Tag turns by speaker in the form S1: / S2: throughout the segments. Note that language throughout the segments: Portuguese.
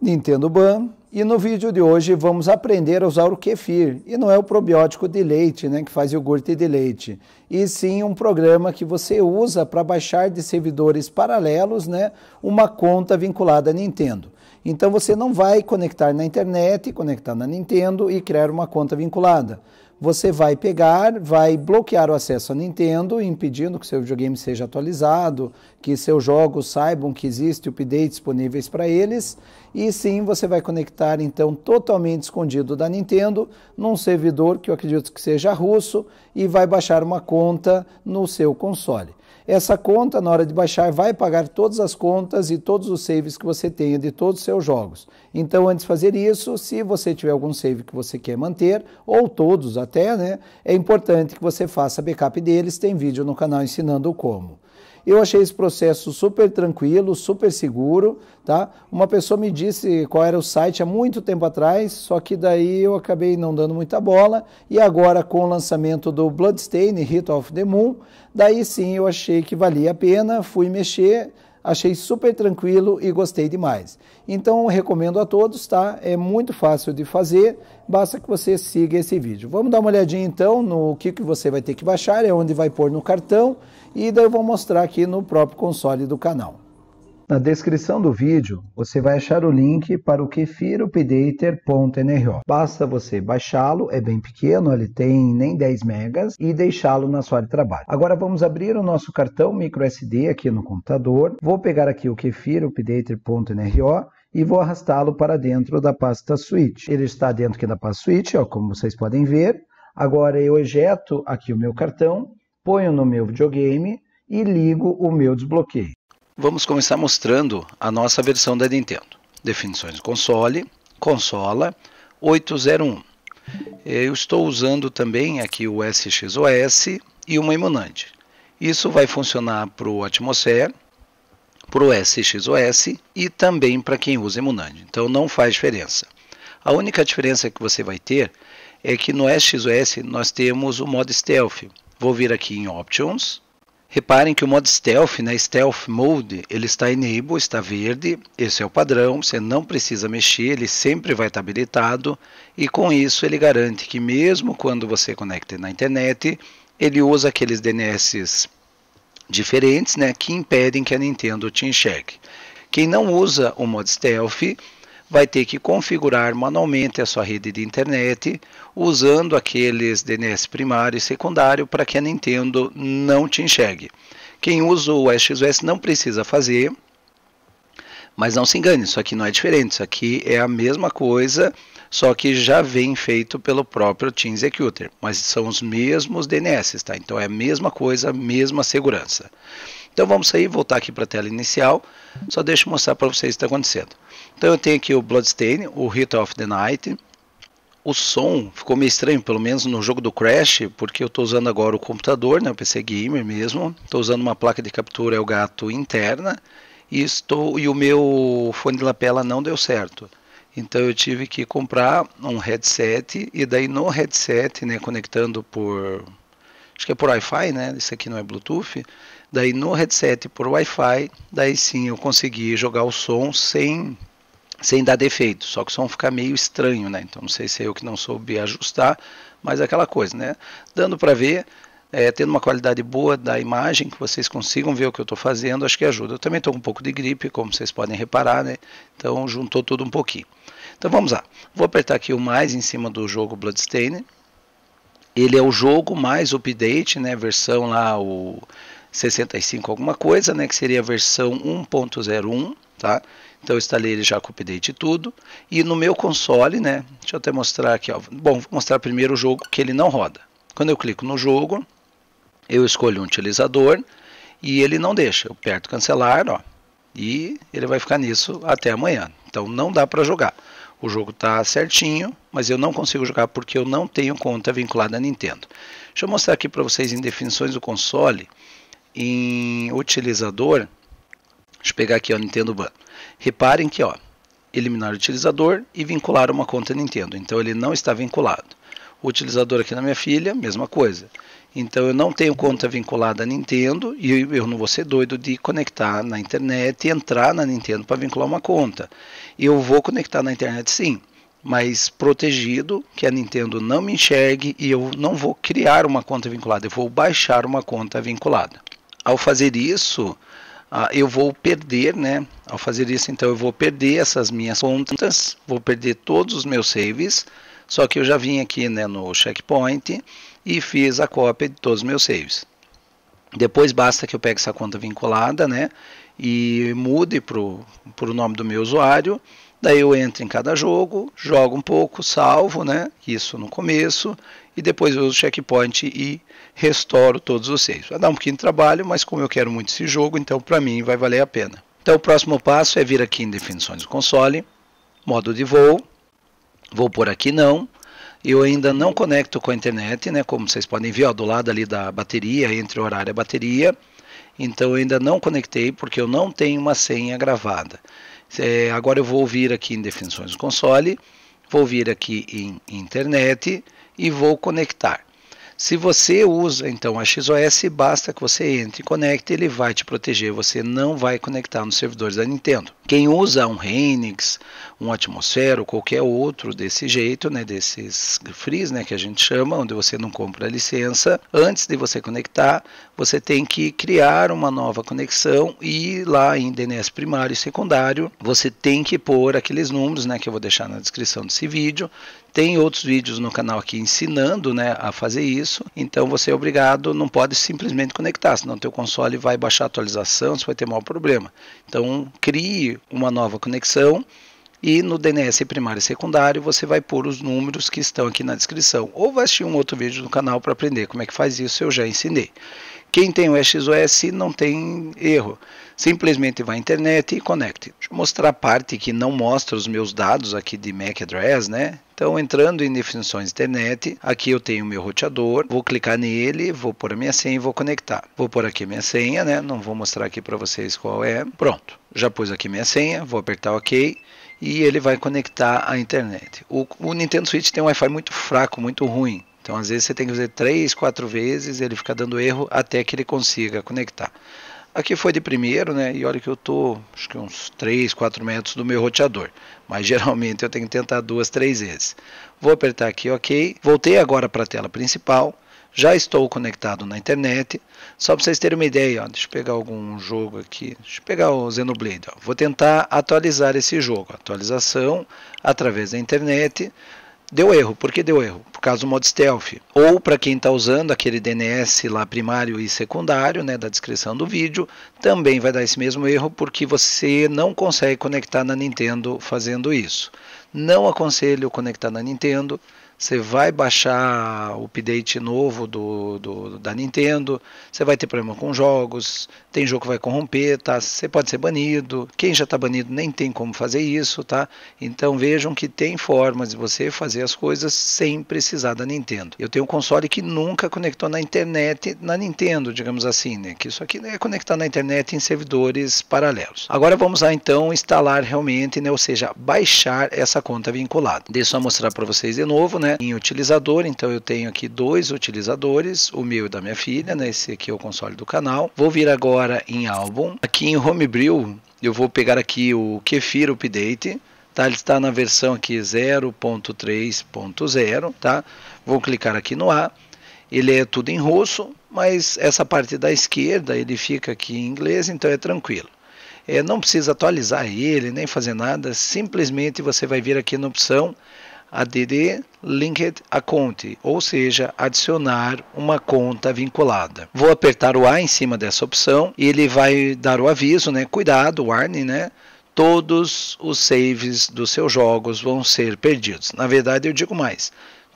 S1: Nintendo Ban. E no vídeo de hoje vamos aprender a usar o kefir. E não é o probiótico de leite, né, que faz iogurte de leite. E sim um programa que você usa para baixar de servidores paralelos, né, uma conta vinculada à Nintendo. Então você não vai conectar na internet, conectar na Nintendo e criar uma conta vinculada você vai pegar, vai bloquear o acesso à Nintendo, impedindo que seu videogame seja atualizado, que seus jogos saibam que existe update disponíveis para eles, e sim você vai conectar então totalmente escondido da Nintendo num servidor que eu acredito que seja russo e vai baixar uma conta no seu console. Essa conta, na hora de baixar, vai pagar todas as contas e todos os saves que você tenha de todos os seus jogos. Então, antes de fazer isso, se você tiver algum save que você quer manter, ou todos até, né, é importante que você faça backup deles, tem vídeo no canal ensinando como. Eu achei esse processo super tranquilo, super seguro, tá? Uma pessoa me disse qual era o site há muito tempo atrás, só que daí eu acabei não dando muita bola e agora com o lançamento do Bloodstain e Hit of the Moon, daí sim eu achei que valia a pena, fui mexer, Achei super tranquilo e gostei demais. Então recomendo a todos, tá? É muito fácil de fazer, basta que você siga esse vídeo. Vamos dar uma olhadinha então no que, que você vai ter que baixar, é onde vai pôr no cartão e daí eu vou mostrar aqui no próprio console do canal. Na descrição do vídeo, você vai achar o link para o kefirupedater.nro. Basta você baixá-lo, é bem pequeno, ele tem nem 10 megas, e deixá-lo na sua área de trabalho. Agora vamos abrir o nosso cartão microSD aqui no computador. Vou pegar aqui o kefirupedater.nro e vou arrastá-lo para dentro da pasta switch. Ele está dentro aqui da pasta switch, ó, como vocês podem ver. Agora eu ejeto aqui o meu cartão, ponho no meu videogame e ligo o meu desbloqueio. Vamos começar mostrando a nossa versão da Nintendo. Definições console, consola 801. Eh, eu estou usando também aqui o SXOS e uma Imunand. Isso vai funcionar para o Atmosphere, para o SXOS e também para quem usa Imunand. Então não faz diferença. A única diferença que você vai ter é que no SXOS nós temos o modo Stealth. Vou vir aqui em Options, Reparem que o modo Stealth, né, Stealth Mode, ele está enable, está verde, esse é o padrão, você não precisa mexer, ele sempre vai estar habilitado e com isso ele garante que mesmo quando você conecta na internet, ele usa aqueles DNS diferentes né, que impedem que a Nintendo te enxergue. Quem não usa o modo Stealth vai ter que configurar manualmente a sua rede de internet usando aqueles DNS primário e secundário para que a Nintendo não te enxergue. Quem usa o SXOS não precisa fazer, mas não se engane, isso aqui não é diferente, isso aqui é a mesma coisa, só que já vem feito pelo próprio Team Executor, mas são os mesmos DNS, tá? Então é a mesma coisa, mesma segurança. Então vamos sair, voltar aqui para a tela inicial, só deixa eu mostrar para vocês o que está acontecendo. Então eu tenho aqui o Bloodstain, o Hit of the Night, o som ficou meio estranho, pelo menos no jogo do Crash, porque eu estou usando agora o computador, né, o PC Gamer mesmo, estou usando uma placa de captura é Gato interna, e, estou, e o meu fone de lapela não deu certo. Então eu tive que comprar um headset, e daí no headset, né, conectando por acho que é por Wi-Fi, né? Isso aqui não é Bluetooth. Daí no headset por Wi-Fi, daí sim eu consegui jogar o som sem sem dar defeito, só que o som fica meio estranho, né? Então não sei se é eu que não soube ajustar, mas é aquela coisa, né? Dando para ver, é, tendo uma qualidade boa da imagem, que vocês consigam ver o que eu estou fazendo, acho que ajuda. Eu também estou com um pouco de gripe, como vocês podem reparar, né? Então juntou tudo um pouquinho. Então vamos lá. Vou apertar aqui o mais em cima do jogo Bloodstained. Ele é o jogo mais update, né? Versão lá o 65 alguma coisa, né? Que seria a versão 1.01, tá? Então eu instalei ele já com update e tudo. E no meu console, né? Deixa eu até mostrar aqui, ó. Bom, vou mostrar primeiro o jogo que ele não roda. Quando eu clico no jogo, eu escolho um utilizador e ele não deixa. Eu aperto cancelar, ó. E ele vai ficar nisso até amanhã. Então não dá para jogar. O jogo está certinho, mas eu não consigo jogar porque eu não tenho conta vinculada à Nintendo. Deixa eu mostrar aqui para vocês em definições do console, em utilizador. Deixa eu pegar aqui o Nintendo Ban. Reparem que ó, eliminar o utilizador e vincular uma conta Nintendo. Então ele não está vinculado. O utilizador aqui na minha filha, mesma coisa. Então eu não tenho conta vinculada à Nintendo e eu não vou ser doido de conectar na internet e entrar na Nintendo para vincular uma conta. Eu vou conectar na internet sim, mas protegido que a Nintendo não me enxergue e eu não vou criar uma conta vinculada, eu vou baixar uma conta vinculada. Ao fazer isso, ah, eu vou perder, né? Ao fazer isso, então eu vou perder essas minhas contas, vou perder todos os meus saves só que eu já vim aqui né, no checkpoint e fiz a cópia de todos os meus saves. Depois basta que eu pegue essa conta vinculada né, e mude para o nome do meu usuário. Daí eu entro em cada jogo, jogo um pouco, salvo, né? Isso no começo, e depois eu uso checkpoint e restauro todos os saves. Vai dar um pouquinho de trabalho, mas como eu quero muito esse jogo, então para mim vai valer a pena. Então o próximo passo é vir aqui em definições do console, modo de voo, Vou por aqui não. Eu ainda não conecto com a internet, né? Como vocês podem ver, ó, do lado ali da bateria, entre o horário e a bateria. Então eu ainda não conectei porque eu não tenho uma senha gravada. É, agora eu vou vir aqui em definições do console, vou vir aqui em internet e vou conectar. Se você usa então a XOS, basta que você entre e conecte, ele vai te proteger, você não vai conectar nos servidores da Nintendo. Quem usa um Renix, um atmosfera ou qualquer outro desse jeito, né, desses frees, né, que a gente chama, onde você não compra a licença, antes de você conectar, você tem que criar uma nova conexão e lá em DNS primário e secundário, você tem que pôr aqueles números, né, que eu vou deixar na descrição desse vídeo. Tem outros vídeos no canal aqui ensinando, né, a fazer isso. Então você é obrigado, não pode simplesmente conectar, senão teu console vai baixar a atualização, você vai ter maior problema. Então crie uma nova conexão e no DNS primário e secundário você vai pôr os números que estão aqui na descrição. Ou vai assistir um outro vídeo no canal para aprender como é que faz isso, eu já ensinei. Quem tem o XOS não tem erro. Simplesmente vai à internet e conecte. Deixa eu mostrar a parte que não mostra os meus dados aqui de MAC address, né? Então, entrando em definições internet, aqui eu tenho o meu roteador, vou clicar nele, vou pôr a minha senha e vou conectar. Vou pôr aqui minha senha, né? Não vou mostrar aqui para vocês qual é. Pronto, já pus aqui minha senha, vou apertar OK e ele vai conectar à internet. O, o Nintendo Switch tem um Wi-Fi muito fraco, muito ruim. Então, às vezes você tem que fazer três, quatro vezes, ele fica dando erro até que ele consiga conectar. Aqui foi de primeiro, né? E olha que eu tô, acho que uns 3, 4 metros do meu roteador. Mas geralmente eu tenho que tentar duas, três vezes. Vou apertar aqui OK. Voltei agora para a tela principal. Já estou conectado na internet. Só para vocês terem uma ideia, ó, deixa eu pegar algum jogo aqui. Deixa eu pegar o Xenoblade. Ó. Vou tentar atualizar esse jogo. Atualização através da internet. Deu erro. Por que deu erro? Por causa do modo stealth. Ou para quem está usando aquele DNS lá primário e secundário, né, da descrição do vídeo, também vai dar esse mesmo erro porque você não consegue conectar na Nintendo fazendo isso. Não aconselho conectar na Nintendo você vai baixar o update novo do, do, da Nintendo, você vai ter problema com jogos, tem jogo que vai corromper, tá? Você pode ser banido, quem já está banido nem tem como fazer isso, tá? Então vejam que tem formas de você fazer as coisas sem precisar da Nintendo. Eu tenho um console que nunca conectou na internet na Nintendo, digamos assim, né? Que isso aqui é conectar na internet em servidores paralelos. Agora vamos lá então instalar realmente, né? Ou seja, baixar essa conta vinculada. Deixa eu mostrar para vocês de novo, né? né, em utilizador, então eu tenho aqui dois utilizadores, o meu e da minha filha, né, esse aqui é o console do canal. Vou vir agora em álbum, aqui em Homebrew, eu vou pegar aqui o Kefir Update, tá? Ele está na versão aqui 0.3.0, tá? Vou clicar aqui no A. Ele é tudo em russo, mas essa parte da esquerda ele fica aqui em inglês, então é tranquilo. É, não precisa atualizar ele, nem fazer nada, simplesmente você vai vir aqui na opção ADD Linked Account, ou seja, adicionar uma conta vinculada. Vou apertar o A em cima dessa opção e ele vai dar o aviso, né? Cuidado, warning, né? Todos os saves dos seus jogos vão ser perdidos. Na verdade, eu digo mais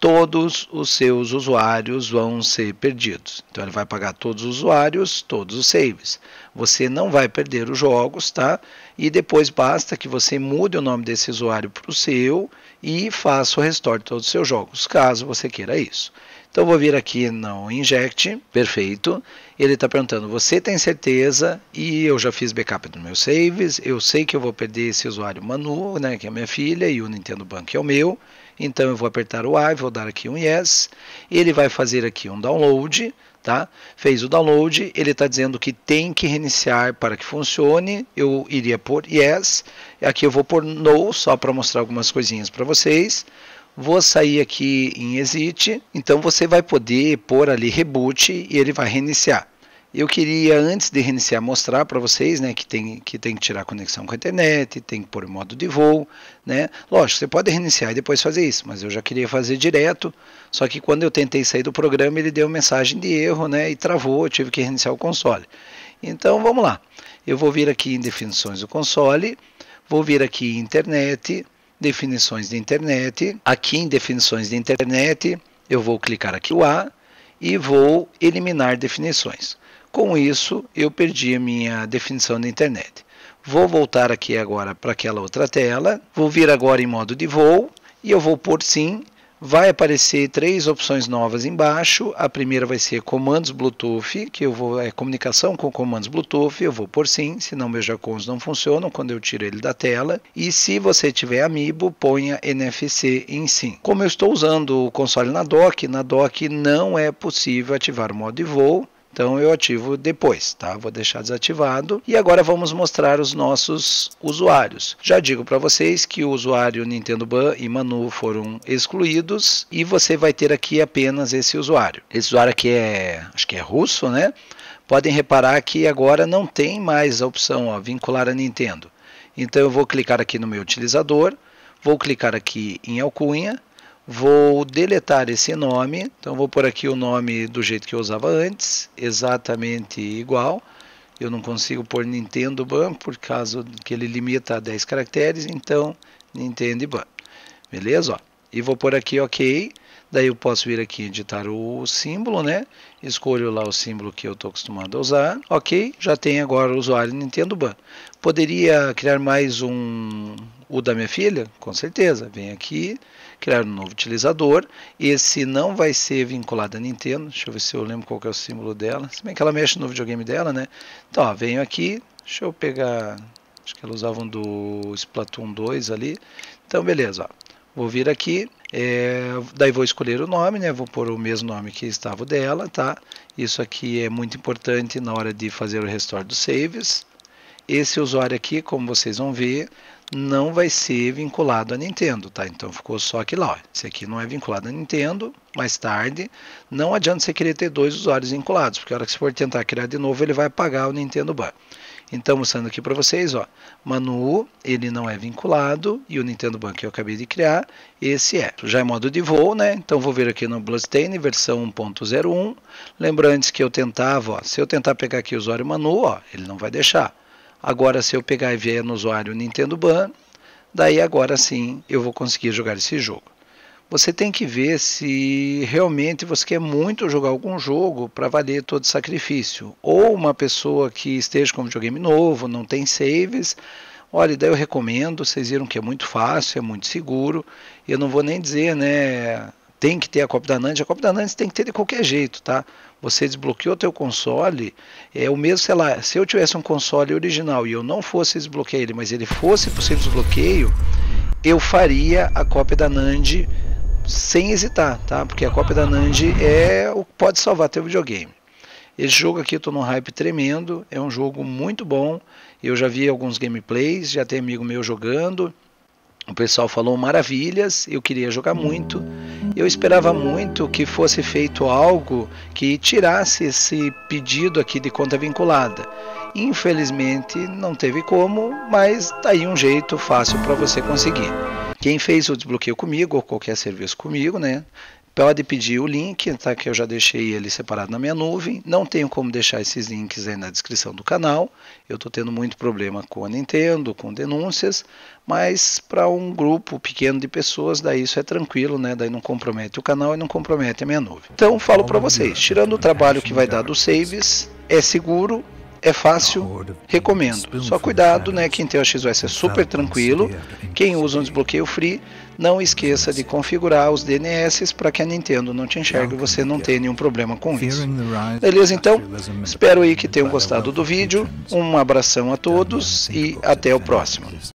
S1: todos os seus usuários vão ser perdidos. Então ele vai pagar todos os usuários, todos os saves. Você não vai perder os jogos, tá? E depois basta que você mude o nome desse usuário para o seu e faça o restore de todos os seus jogos, caso você queira isso. Então vou vir aqui no Inject, perfeito. Ele está perguntando, você tem certeza? E eu já fiz backup dos meus saves, eu sei que eu vou perder esse usuário Manu, né, que é minha filha, e o Nintendo Bank é o meu. Então eu vou apertar o I, vou dar aqui um Yes. Ele vai fazer aqui um download, tá? Fez o download, ele está dizendo que tem que reiniciar para que funcione. Eu iria por yes. Aqui eu vou por no só para mostrar algumas coisinhas para vocês. Vou sair aqui em exit. Então você vai poder pôr ali reboot e ele vai reiniciar. Eu queria, antes de reiniciar, mostrar para vocês né, que, tem, que tem que tirar conexão com a internet, tem que pôr o modo de voo. Né? Lógico, você pode reiniciar e depois fazer isso, mas eu já queria fazer direto, só que quando eu tentei sair do programa, ele deu mensagem de erro né, e travou, eu tive que reiniciar o console. Então, vamos lá. Eu vou vir aqui em definições do console, vou vir aqui em internet, definições de internet. Aqui em definições de internet, eu vou clicar aqui o A e vou eliminar definições. Com isso, eu perdi a minha definição da internet. Vou voltar aqui agora para aquela outra tela. Vou vir agora em modo de voo e eu vou por sim. Vai aparecer três opções novas embaixo. A primeira vai ser comandos Bluetooth, que eu vou é comunicação com comandos Bluetooth. Eu vou por sim, senão meus jacons não funcionam quando eu tiro ele da tela. E se você tiver Amiibo, ponha NFC em sim. Como eu estou usando o console na dock, na dock não é possível ativar o modo de voo então eu ativo depois, tá? Vou deixar desativado. E agora vamos mostrar os nossos usuários. Já digo para vocês que o usuário Nintendo Ban e Manu foram excluídos e você vai ter aqui apenas esse usuário. Esse usuário aqui é, acho que é russo, né? Podem reparar que agora não tem mais a opção ó, vincular a Nintendo. Então eu vou clicar aqui no meu utilizador, vou clicar aqui em alcunha, Vou deletar esse nome, então vou pôr aqui o nome do jeito que eu usava antes, exatamente igual. Eu não consigo pôr Nintendo Ban por causa que ele limita a 10 caracteres, então Nintendo Ban. Beleza? Ó. E vou pôr aqui OK. Daí eu posso vir aqui editar o símbolo, né? Escolho lá o símbolo que eu estou acostumado a usar. Ok, já tem agora o usuário Nintendo Ban. Poderia criar mais um, o da minha filha? Com certeza. Vem aqui, criar um novo utilizador. Esse não vai ser vinculado à Nintendo. Deixa eu ver se eu lembro qual é o símbolo dela. Se bem que ela mexe no videogame dela, né? Então, ó, venho aqui. Deixa eu pegar... Acho que ela usava um do Splatoon 2 ali. Então, beleza. Ó. Vou vir aqui. É, daí vou escolher o nome, né? Vou pôr o mesmo nome que estava o dela, tá? Isso aqui é muito importante na hora de fazer o restore dos saves esse usuário aqui, como vocês vão ver, não vai ser vinculado a Nintendo, tá? Então ficou só aqui lá, ó. Esse aqui não é vinculado a Nintendo, mais tarde. Não adianta você querer ter dois usuários vinculados, porque a hora que você for tentar criar de novo, ele vai pagar o Nintendo Ban. Então, mostrando aqui para vocês, ó, Manu, ele não é vinculado, e o Nintendo Ban que eu acabei de criar, esse é. Já é modo de voo, né? Então, vou vir aqui no Bloodstain, versão 1.01. Lembrando que eu tentava, ó, se eu tentar pegar aqui o usuário Manu, ó, ele não vai deixar. Agora, se eu pegar e vier no usuário Nintendo Ban, daí agora sim eu vou conseguir jogar esse jogo. Você tem que ver se realmente você quer muito jogar algum jogo para valer todo sacrifício. Ou uma pessoa que esteja com um videogame novo, não tem saves. Olha, daí eu recomendo, vocês viram que é muito fácil, é muito seguro. Eu não vou nem dizer, né, tem que ter a cópia da Nand, a cópia da Nantes tem que ter de qualquer jeito, tá? Você desbloqueou o teu console, é o mesmo, sei lá, se eu tivesse um console original e eu não fosse desbloquear ele, mas ele fosse possível desbloqueio, eu faria a cópia da Nand sem hesitar, tá? Porque a cópia da Nand é o que pode salvar teu videogame. Esse jogo aqui eu tô num hype tremendo, é um jogo muito bom. Eu já vi alguns gameplays, já tem amigo meu jogando. O pessoal falou maravilhas, eu queria jogar muito. Eu esperava muito que fosse feito algo que tirasse esse pedido aqui de conta vinculada. Infelizmente não teve como, mas tá aí um jeito fácil para você conseguir. Quem fez o desbloqueio comigo ou qualquer serviço comigo, né? pode pedir o link, tá? que eu já deixei ele separado na minha nuvem. Não tenho como deixar esses links aí na descrição do canal. Eu estou tendo muito problema com a Nintendo, com denúncias, mas para um grupo pequeno de pessoas, daí isso é tranquilo, né? Daí não compromete o canal e não compromete a minha nuvem. Então falo para vocês, tirando o trabalho que vai dar dos saves, é seguro, é fácil, recomendo. Só cuidado, né? Quem tem o XOS é super tranquilo. Quem usa um desbloqueio free, não esqueça de configurar os DNS para que a Nintendo não te enxergue e você não tenha nenhum problema com isso. Beleza, então? Espero aí que tenham gostado do vídeo. Um abração a todos e até o próximo.